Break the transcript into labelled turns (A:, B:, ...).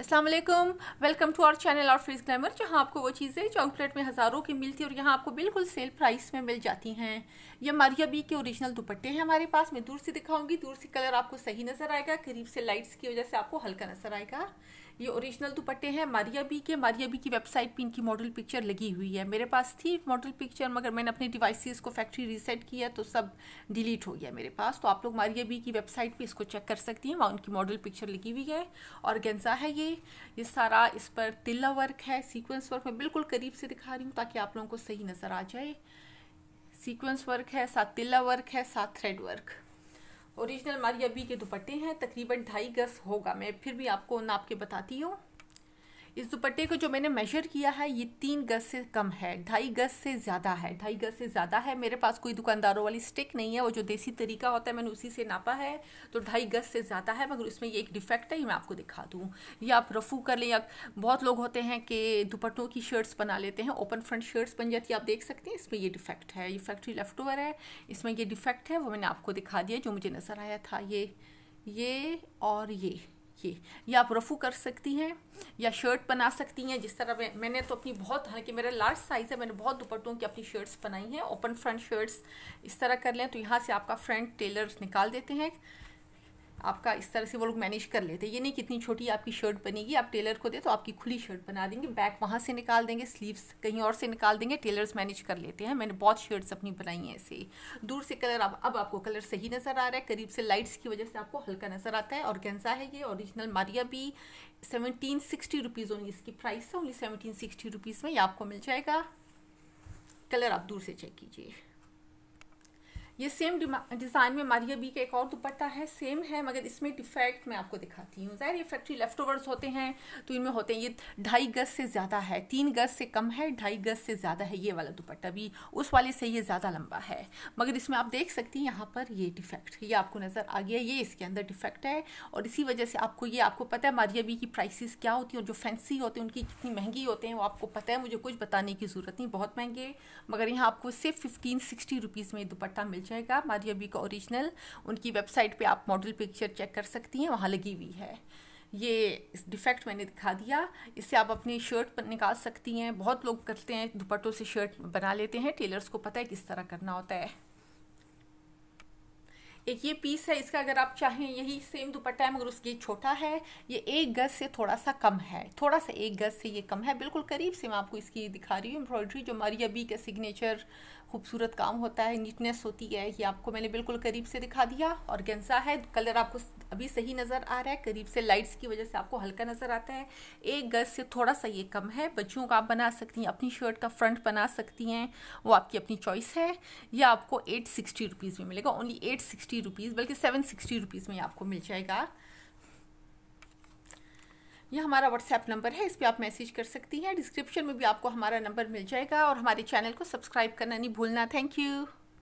A: Aslam welcome to our channel और फ्रीज glamour जहाँ आपको वो चीज़ें जो आउटलेट में हज़ारों की मिलती है और यहाँ आपको बिल्कुल सेल प्राइस में मिल जाती हैं ये मारिया बी के ओरिजिनल दुपट्टे हैं हमारे पास मैं दूर से दिखाऊंगी दूर से कलर आपको सही नज़र आएगा करीब से लाइट्स की वजह से आपको हल्का नज़र आएगा ये ओरिजिनल दुपट्टे हैं मारिया बी के मारिया बी की वेबसाइट पर इनकी मॉडल पिक्चर लगी हुई है मेरे पास थी मॉडल पिक्चर मगर मैंने अपने डिवाइसिस को फैक्ट्री रीसेट किया तो सब डिलीट हो गया मेरे पास तो आप लोग मारिया बी की वेबसाइट पर इसको चेक कर सकती हैं वहाँ उनकी मॉडल पिक्चर लगी हुई है और है ये ये ये सारा इस पर तिल्ला वर्क है सीक्वेंस वर्क मैं बिल्कुल करीब से दिखा रही हूँ ताकि आप लोगों को सही नज़र आ जाए सीक्वेंस वर्क है साथ तिल्ला वर्क है साथ थ्रेड वर्क ओरिजिनल मारिया अभी के दुपट्टे हैं तकरीबन ढाई गज होगा मैं फिर भी आपको नाप के बताती हूँ इस दुपट्टे को जो मैंने मेजर किया है ये तीन गज से कम है ढाई गज से ज़्यादा है ढाई गज से ज़्यादा है मेरे पास कोई दुकानदारों वाली स्टिक नहीं है वो जो देसी तरीका होता है मैंने उसी से नापा है तो ढाई गज से ज़्यादा है मगर उसमें ये एक डिफेक्ट है ये मैं आपको दिखा दूँ या आप रफू कर लें या बहुत लोग होते हैं कि दुपट्टों की शर्ट्स बना लेते हैं ओपन फ्रंट शर्ट्स बन जाती है आप देख सकते हैं इसमें ये डिफेक्ट है ये फैक्ट्री लेफ्ट ओवर है इसमें ये डिफेक्ट है वो मैंने आपको दिखा दिया जो मुझे नज़र आया था ये ये और ये ये या आप रफू कर सकती हैं या शर्ट बना सकती हैं जिस तरह मैं मैंने तो अपनी बहुत हालांकि मेरा लार्ज साइज़ है मैंने बहुत दुपट्टों की अपनी शर्ट्स बनाई हैं ओपन फ्रंट शर्ट्स इस तरह कर लें तो यहाँ से आपका फ्रंट टेलर निकाल देते हैं आपका इस तरह से वो लोग मैनेज कर लेते हैं ये नहीं कितनी छोटी आपकी शर्ट बनेगी आप टेलर को दे तो आपकी खुली शर्ट बना देंगे बैक वहाँ से निकाल देंगे स्लीव्स कहीं और से निकाल देंगे टेलर्स मैनेज कर लेते हैं मैंने बहुत शर्ट्स अपनी बनाई हैं ऐसे दूर से कलर आप अब आपको कलर सही नज़र आ रहा है करीब से लाइट्स की वजह से आपको हल्का नज़र आता है और गेंजा है ये ओरिजिनल मारिया भी सेवनटीन सिक्सटी रुपीज़ ओनली इसकी प्राइस है ओनली सेवनटीन सिक्सटी रुपीज़ में ये आपको मिल जाएगा कलर आप दूर से चेक कीजिए ये सेम डिज़ाइन में मारिया बी का एक और दुपट्टा है सेम है मगर इसमें डिफेक्ट मैं आपको दिखाती हूँ ज़ाहिर ये फैक्ट्री लेफ्ट ओवर्स होते हैं तो इनमें होते हैं ये ढाई गज से ज़्यादा है तीन गज से कम है ढाई गज से ज़्यादा है ये वाला दुपट्टा भी उस वाले से ये ज़्यादा लंबा है मगर इसमें आप देख सकती हैं यहाँ पर ये डिफेक्ट ये आपको नज़र आ गया ये इसके अंदर डिफेक्ट है और इसी वजह से आपको ये आपको पता है मारिया बी की प्राइसिस क्या होती हैं और जो फैंसी होते हैं उनकी कितनी महंगी होते हैं वो आपको पता है मुझे कुछ बताने की ज़रूरत नहीं बहुत महंगे मगर यहाँ आपको सिर्फ फिफ्टीन सिक्सटी रुपीज़ में दुपट्टा मिल जाएगा मारियाबी का ओरिजिनल उनकी वेबसाइट पे आप मॉडल पिक्चर चेक कर सकती हैं वहाँ लगी हुई है ये डिफेक्ट मैंने दिखा दिया इससे आप अपनी शर्ट पर निकाल सकती हैं बहुत लोग करते हैं दुपट्टों से शर्ट बना लेते हैं टेलर्स को पता है किस तरह करना होता है एक ये पीस है इसका अगर आप चाहें यही सेम दुपट्टा है मगर उसके छोटा है ये एक गज से थोड़ा सा कम है थोड़ा सा एक गज से ये कम है बिल्कुल करीब से मैं आपको इसकी दिखा रही हूँ एम्ब्रॉयडरी जो हमारी बी का सिग्नेचर खूबसूरत काम होता है नीटनेस होती है ये आपको मैंने बिल्कुल करीब से दिखा दिया और गेंसा है कलर आपको अभी सही नज़र आ रहा है करीब से लाइट्स की वजह से आपको हल्का नज़र आता है एक गज से थोड़ा सा ये कम है बच्चियों का आप बना सकती हैं अपनी शर्ट का फ्रंट बना सकती हैं वो आपकी अपनी चॉइस है यह आपको एट सिक्सटी रुपीज़ में मिलेगा ओनली एट सिक्सटी रुपीज़ बल्कि सेवन सिक्सटी रुपीज़ में आपको मिल जाएगा यह हमारा व्हाट्सएप नंबर है इस पर आप मैसेज कर सकती हैं डिस्क्रिप्शन में भी आपको हमारा नंबर मिल जाएगा और हमारे चैनल को सब्सक्राइब करना नहीं भूलना थैंक यू